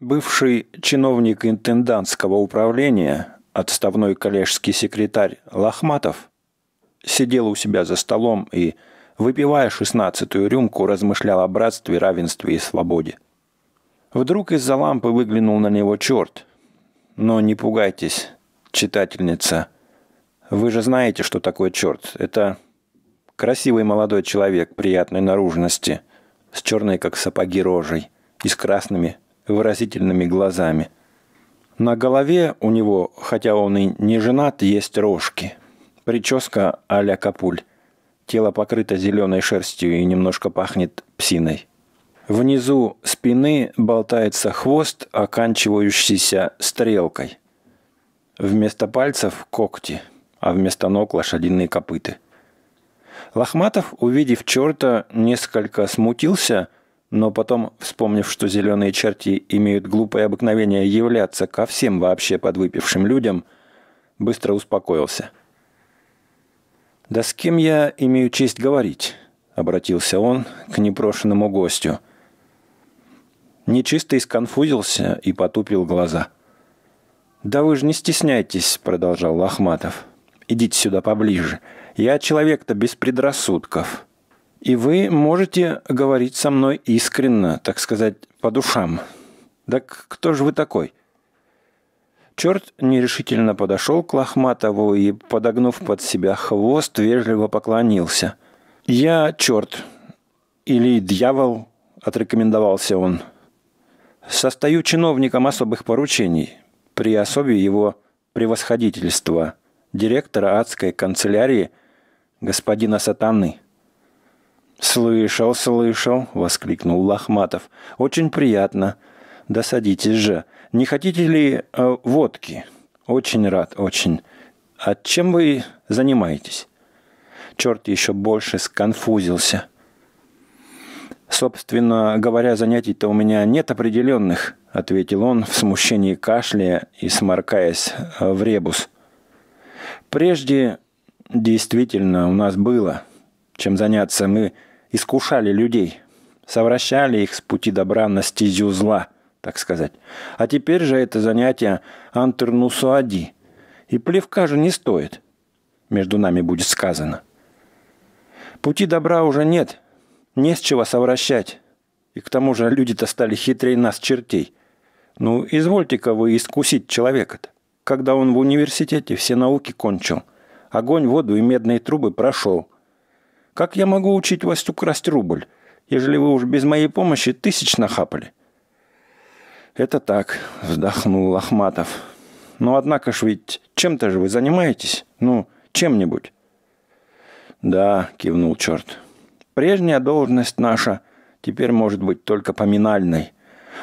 Бывший чиновник интендантского управления, отставной коллежский секретарь Лохматов, сидел у себя за столом и, выпивая шестнадцатую рюмку, размышлял о братстве, равенстве и свободе. Вдруг из-за лампы выглянул на него черт. Но не пугайтесь, читательница. Вы же знаете, что такое черт. Это красивый молодой человек приятной наружности, с черной, как сапоги, рожей и с красными, выразительными глазами. На голове у него, хотя он и не женат, есть рожки. Прическа а-ля капуль. Тело покрыто зеленой шерстью и немножко пахнет псиной. Внизу спины болтается хвост, оканчивающийся стрелкой. Вместо пальцев – когти, а вместо ног – лошадиные копыты. Лохматов, увидев черта, несколько смутился – но потом, вспомнив, что зеленые черти имеют глупое обыкновение являться ко всем вообще подвыпившим людям, быстро успокоился. «Да с кем я имею честь говорить?» – обратился он к непрошенному гостю. Нечистый сконфузился и потупил глаза. «Да вы же не стесняйтесь», – продолжал Лохматов. «Идите сюда поближе. Я человек-то без предрассудков». И вы можете говорить со мной искренно, так сказать, по душам. Так кто же вы такой? Черт нерешительно подошел к Лохматову и, подогнув под себя хвост, вежливо поклонился. «Я черт. Или дьявол», – отрекомендовался он. «Состою чиновником особых поручений при особе его превосходительства, директора адской канцелярии господина Сатаны». «Слышал, слышал!» – воскликнул Лохматов. «Очень приятно. Да садитесь же. Не хотите ли э, водки?» «Очень рад, очень. А чем вы занимаетесь?» Черт еще больше сконфузился. «Собственно говоря, занятий-то у меня нет определенных», – ответил он в смущении кашляя и сморкаясь э, в ребус. «Прежде действительно у нас было чем заняться. Мы искушали людей, совращали их с пути добра на стезю зла, так сказать. А теперь же это занятие антернусуади. И плевка же не стоит, между нами будет сказано. Пути добра уже нет, не с чего совращать. И к тому же люди-то стали хитрее нас, чертей. Ну, извольте-ка вы искусить человека-то. Когда он в университете все науки кончил, огонь, воду и медные трубы прошел – как я могу учить вас красть рубль, ежели вы уж без моей помощи тысяч нахапали?» «Это так», — вздохнул Ахматов. «Но ну, однако ж ведь чем-то же вы занимаетесь? Ну, чем-нибудь?» «Да», — кивнул черт. «Прежняя должность наша теперь может быть только поминальной.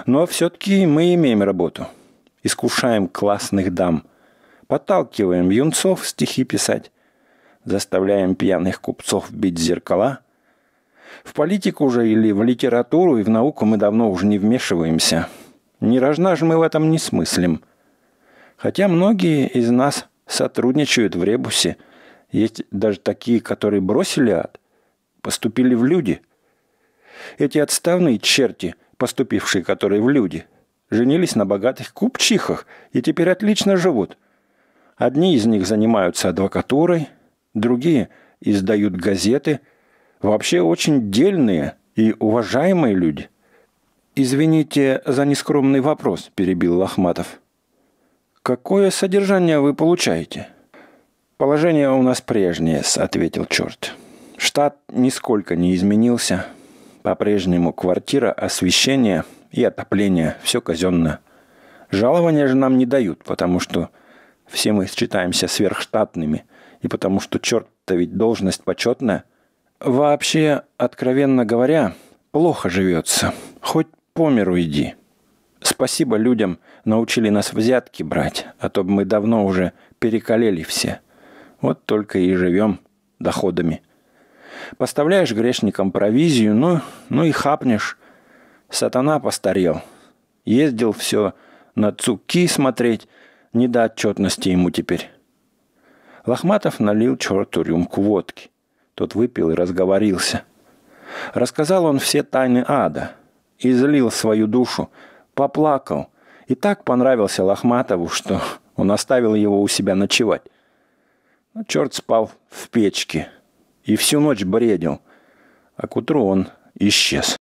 Но все-таки мы имеем работу. Искушаем классных дам. Подталкиваем юнцов стихи писать заставляем пьяных купцов бить зеркала. В политику же или в литературу и в науку мы давно уже не вмешиваемся. Не рожна же мы в этом не смыслим. Хотя многие из нас сотрудничают в ребусе. Есть даже такие, которые бросили ад, поступили в люди. Эти отставные черти, поступившие которые в люди, женились на богатых купчихах и теперь отлично живут. Одни из них занимаются адвокатурой, другие издают газеты. Вообще очень дельные и уважаемые люди. «Извините за нескромный вопрос», – перебил Лохматов. «Какое содержание вы получаете?» «Положение у нас прежнее», – ответил черт. «Штат нисколько не изменился. По-прежнему квартира, освещение и отопление – все казенно. Жалования же нам не дают, потому что все мы считаемся сверхштатными – и потому что черт-то ведь должность почетная. Вообще, откровенно говоря, плохо живется. Хоть по миру иди. Спасибо людям, научили нас взятки брать, а то бы мы давно уже перекалели все. Вот только и живем доходами. Поставляешь грешникам провизию, ну, ну и хапнешь. Сатана постарел. Ездил все на цуки смотреть, не до отчетности ему теперь. Лохматов налил черту рюмку водки. Тот выпил и разговорился. Рассказал он все тайны ада. Излил свою душу. Поплакал. И так понравился Лохматову, что он оставил его у себя ночевать. Но черт спал в печке. И всю ночь бредил. А к утру он исчез.